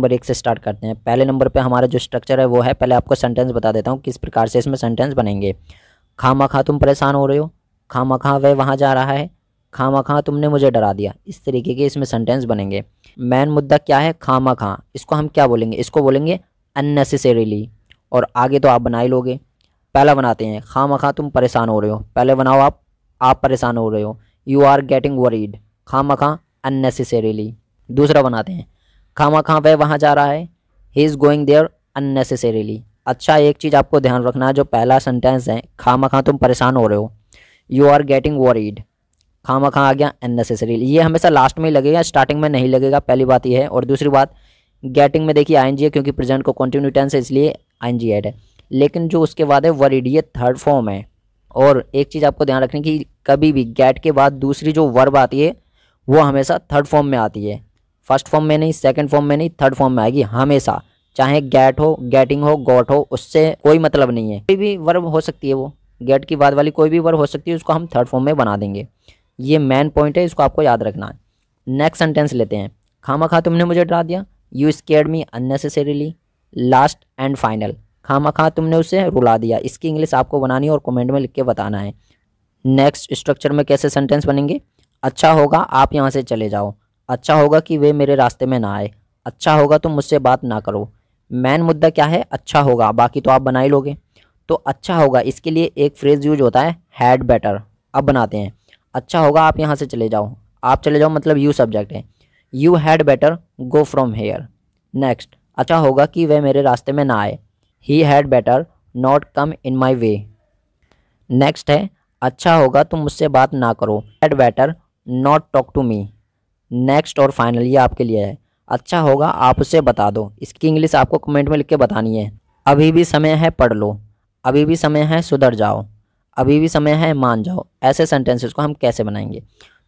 number एक से start करते हैं पहले नंबर पे हमारा जो स्ट्रक्चर है वो है पहले आपको सेंटेंस बता देता हूँ किस प्रकार से इसमें सेंटेंस बनेंगे खामा खा तुम परेशान हो रहे हो खामा खा वह वहाँ जा रहा है खामा खा तुमने मुझे डरा दिया इस तरीके के इसमें सेंटेंस बनेंगे मेन मुद्दा क्या है खामा खा इसको हम क्या बोलेंगे इसको बोलेंगे अननेसेसरीली और आगे तो आप बना ही लोगे पहला बनाते हैं खामा खा तुम परेशान हो रहे हो पहले बनाओ आप आप परेशान हो रहे हो यू आर गेटिंग वरीड खामा खा अननेसेसरीली दूसरा बनाते हैं खामा खां वह वहाँ जा रहा है he is going there unnecessarily अच्छा एक चीज़ आपको ध्यान रखना है जो पहला सेंटेंस है खामा खां तुम परेशान हो रहे हो यू आर गेटिंग वरीड खामा खां आ गया अननेसेसरीली ये हमेशा लास्ट में ही लगेगा स्टार्टिंग में नहीं लगेगा पहली बात यह है और दूसरी बात गेटिंग में देखिए आई है क्योंकि प्रेजेंट को कंटिन्यू टेंस है इसलिए आई एन है लेकिन जो उसके बाद है वरीड ये थर्ड फॉर्म है और एक चीज़ आपको ध्यान रखनी कि कभी भी गेट के बाद दूसरी जो वर्ब आती है वो हमेशा थर्ड फॉर्म में आती है फर्स्ट फॉर्म में नहीं सेकंड फॉर्म में नहीं थर्ड फॉर्म में आएगी हमेशा चाहे गेट हो गेटिंग हो गॉट हो उससे कोई मतलब नहीं है कोई भी वर्ब हो सकती है वो गेट की बाद वाली कोई भी वर्ब हो सकती है उसको हम थर्ड फॉर्म में बना देंगे ये मेन पॉइंट है इसको आपको याद रखना है नेक्स्ट सेंटेंस लेते हैं खामा खा तुमने मुझे डरा दिया you scare me unnecessarily last and final खामा खा तुमने उसे रुला दिया इसकी इंग्लिश आपको बनानी और कमेंट में लिख के बताना है नेक्स्ट स्ट्रक्चर में कैसे सेंटेंस बनेंगे अच्छा होगा आप यहाँ से चले जाओ अच्छा होगा कि वे मेरे रास्ते में ना आए अच्छा होगा तुम तो मुझसे बात ना करो मैन मुद्दा क्या है अच्छा होगा बाकी तो आप बना ही लोगे तो अच्छा होगा इसके लिए एक फ्रेज़ यूज होता है हैड बेटर अब बनाते हैं अच्छा होगा आप यहाँ से चले जाओ आप चले जाओ मतलब यू सब्जेक्ट है you had better go from here next अच्छा होगा कि वे मेरे रास्ते में ना आए he had better not come in my way next है अच्छा होगा तुम तो मुझसे बात ना करो had better not talk to me next और फाइनल ये आपके लिए है अच्छा होगा आप उसे बता दो इसकी इंग्लिश आपको कमेंट में लिख के बतानी है अभी भी समय है पढ़ लो अभी भी समय है सुधर जाओ अभी भी समय है मान जाओ ऐसे सेंटेंसेस को हम कैसे बनाएंगे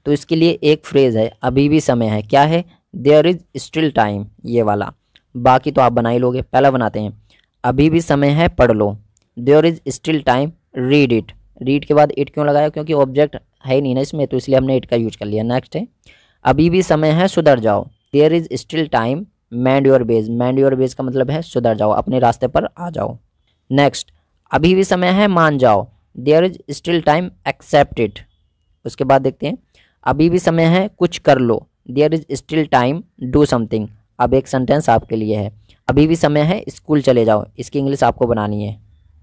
तो इसके लिए एक फ्रेज़ है अभी भी समय है क्या है देयर इज़ स्टिल टाइम ये वाला बाकी तो आप बना ही लोगे पहला बनाते हैं अभी भी समय है पढ़ लो there is still time read it read के बाद इट क्यों लगाया क्योंकि ऑब्जेक्ट है ही नहीं ना इसमें तो इसलिए हमने इट का यूज कर लिया नेक्स्ट है अभी भी समय है सुधर जाओ there is still time mend your ways mend your ways का मतलब है सुधर जाओ अपने रास्ते पर आ जाओ नेक्स्ट अभी भी समय है मान जाओ there is still time accept it उसके बाद देखते हैं अभी भी समय है कुछ कर लो there is still time do something अब एक सेंटेंस आपके लिए है अभी भी समय है स्कूल चले जाओ इसकी इंग्लिश आपको बनानी है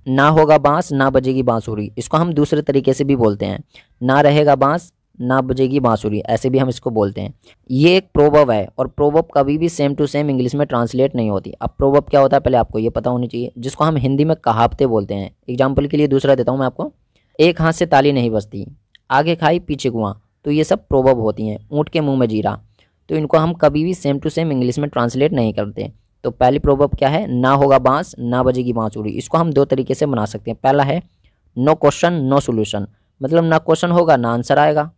ना होगा बांस ना बजेगी बांसुरी इसको हम दूसरे तरीके से भी बोलते हैं ना रहेगा बांस ना बजेगी बांसुरी ऐसे भी हम इसको बोलते हैं ये एक प्रोबब है और प्रोबब कभी भी सेम टू सेम इंग्लिश में ट्रांसलेट नहीं होती अब प्रोबब क्या होता है पहले आपको ये पता होनी चाहिए जिसको हम हिंदी में कहावते बोलते हैं एग्जाम्पल के लिए दूसरा देता हूँ मैं आपको एक हाथ से ताली नहीं बजती आगे खाई पीछे कुआं तो ये सब प्रोबब होती हैं ऊँट के मुँह में जीरा तो इनको हम कभी भी सेम टू सेम इंग्लिश में ट्रांसलेट नहीं करते तो पहली प्रोबब क्या है ना होगा बांस ना बजेगी बांसुरी इसको हम दो तरीके से बना सकते हैं पहला है नो क्वेश्चन नो सोल्यूशन मतलब ना क्वेश्चन होगा ना आंसर आएगा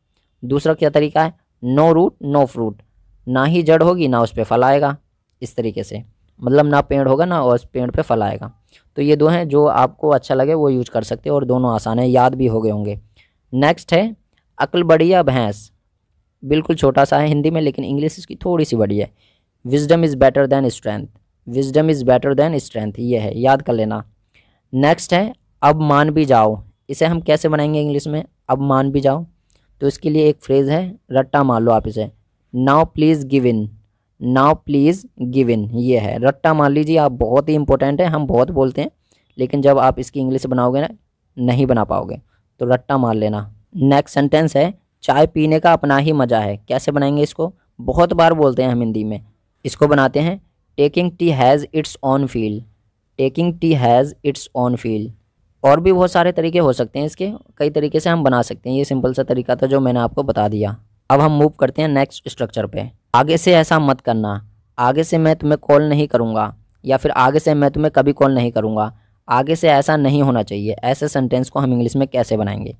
दूसरा क्या तरीका है नो रूट नो फ्रूट ना ही जड़ होगी ना उस पर फल आएगा इस तरीके से मतलब ना पेड़ होगा ना उस पेड़ पे फल आएगा तो ये दो हैं जो आपको अच्छा लगे वो यूज कर सकते हो और दोनों आसान है याद भी हो गए होंगे नेक्स्ट है अकल बढ़िया भैंस बिल्कुल छोटा सा है हिंदी में लेकिन इंग्लिश इसकी थोड़ी सी बड़ी है wisdom is better than strength wisdom is better than strength ये है याद कर लेना नेक्स्ट है अब मान भी जाओ इसे हम कैसे बनाएंगे इंग्लिश में अब मान भी जाओ तो इसके लिए एक फ्रेज़ है रट्टा मार लो आप इसे now please give in now please give in ये है रट्टा मान लीजिए आप बहुत ही इंपॉर्टेंट है हम बहुत बोलते हैं लेकिन जब आप इसकी इंग्लिश बनाओगे ना नहीं बना पाओगे तो रट्टा मार लेना नेक्स्ट सेंटेंस है चाय पीने का अपना ही मज़ा है कैसे बनाएंगे इसको बहुत बार बोलते हैं हम हिंदी में इसको बनाते हैं taking tea has its own feel taking tea has its own feel और भी बहुत सारे तरीके हो सकते हैं इसके कई तरीके से हम बना सकते हैं ये सिंपल सा तरीका था जो मैंने आपको बता दिया अब हम मूव करते हैं नेक्स्ट स्ट्रक्चर पे आगे से ऐसा मत करना आगे से मैं तुम्हें कॉल नहीं करूँगा या फिर आगे से मैं तुम्हें कभी कॉल नहीं करूँगा आगे से ऐसा नहीं होना चाहिए ऐसे सेंटेंस को हम इंग्लिश में कैसे बनाएंगे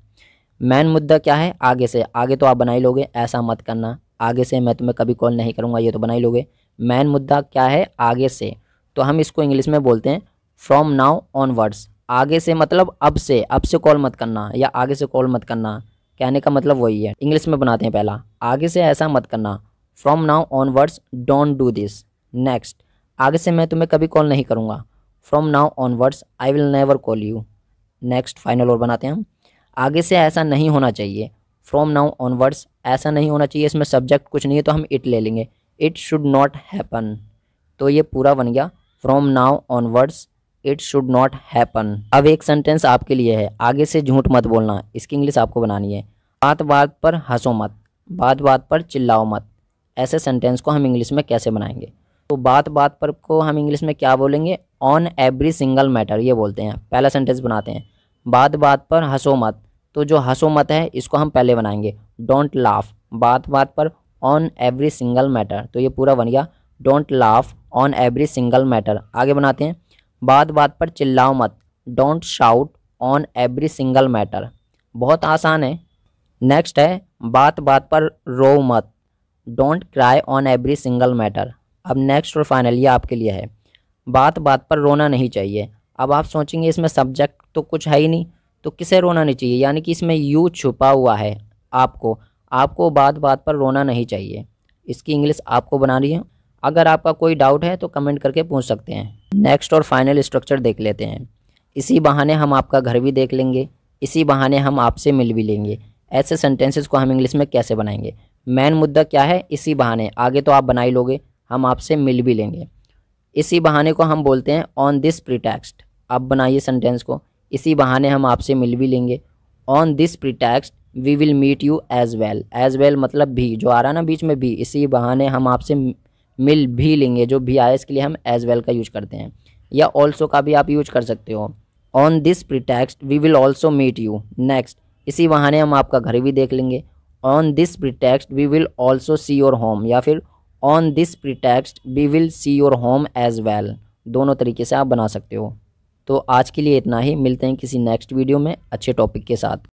मेन मुद्दा क्या है आगे से आगे तो आप बना ही लोगे ऐसा मत करना आगे से मैं तुम्हें कभी कॉल नहीं करूँगा ये तो बना ही लोगे मेन मुद्दा क्या है आगे से तो हम इसको इंग्लिश में बोलते हैं फ्रॉम नाउ ऑनवर्ड्स आगे से मतलब अब से अब से कॉल मत करना या आगे से कॉल मत करना कहने का मतलब वही है इंग्लिश में बनाते हैं पहला आगे से ऐसा मत करना from now onwards don't do this next आगे से मैं तुम्हें कभी कॉल नहीं करूँगा from now onwards I will never call you next final और बनाते हैं हम आगे से ऐसा नहीं होना चाहिए फ्रॉम नाउ ऑनवर्ड्स ऐसा नहीं होना चाहिए इसमें सब्जेक्ट कुछ नहीं है तो हम इट ले लेंगे इट शुड नॉट हैपन तो ये पूरा बन गया from now onwards it should not happen अब एक सेंटेंस आपके लिए है आगे से झूठ मत बोलना इसकी इंग्लिश आपको बनानी है बात बात पर हंसो मत बात बात पर चिल्लाओ मत ऐसे सेंटेंस को हम इंग्लिश में कैसे बनाएंगे तो बात बात पर को हम इंग्लिश में क्या बोलेंगे ऑन एवरी सिंगल मैटर ये बोलते हैं पहला सेंटेंस बनाते हैं बात बात पर हंसो मत तो जो हंसो मत है इसको हम पहले बनाएंगे डोंट लाफ बात बात पर ऑन एवरी सिंगल मैटर तो ये पूरा बन गया don't laugh on every single matter आगे बनाते हैं बात बात पर चिल्लाओ मत don't shout on every single matter बहुत आसान है नेक्स्ट है बात बात पर रो मत don't cry on every single matter अब नेक्स्ट और फाइनल ये आपके लिए है बात बात पर रोना नहीं चाहिए अब आप सोचेंगे इसमें सब्जेक्ट तो कुछ है ही नहीं तो किसे रोना नहीं चाहिए यानी कि इसमें यू छुपा हुआ है आपको आपको बात बात पर रोना नहीं चाहिए इसकी इंग्लिश आपको बना रही है अगर आपका कोई डाउट है तो कमेंट करके पूछ सकते हैं नेक्स्ट और फाइनल स्ट्रक्चर देख लेते हैं इसी बहाने हम आपका घर भी देख लेंगे इसी बहाने हम आपसे मिल भी लेंगे ऐसे सेंटेंसेस को हम इंग्लिश में कैसे बनाएंगे मेन मुद्दा क्या है इसी बहाने आगे तो आप बनाई लोगे हम आपसे मिल भी लेंगे इसी बहाने को हम बोलते हैं ऑन दिस प्रीटेक्स्ट आप बनाइए सेंटेंस को इसी बहाने हम आपसे मिल भी लेंगे on this pretext we will meet you as well as well मतलब भी जो आ रहा ना बीच में भी इसी बहाने हम आपसे मिल भी लेंगे जो भी आया इसके लिए हम एज वेल का यूज करते हैं या ऑल्सो का भी आप यूज कर सकते हो on this pretext we will also meet you next इसी बहाने हम आपका घर भी देख लेंगे on this pretext we will also see your home या फिर on this pretext we will see your home as well दोनों तरीके से आप बना सकते हो तो आज के लिए इतना ही मिलते हैं किसी नेक्स्ट वीडियो में अच्छे टॉपिक के साथ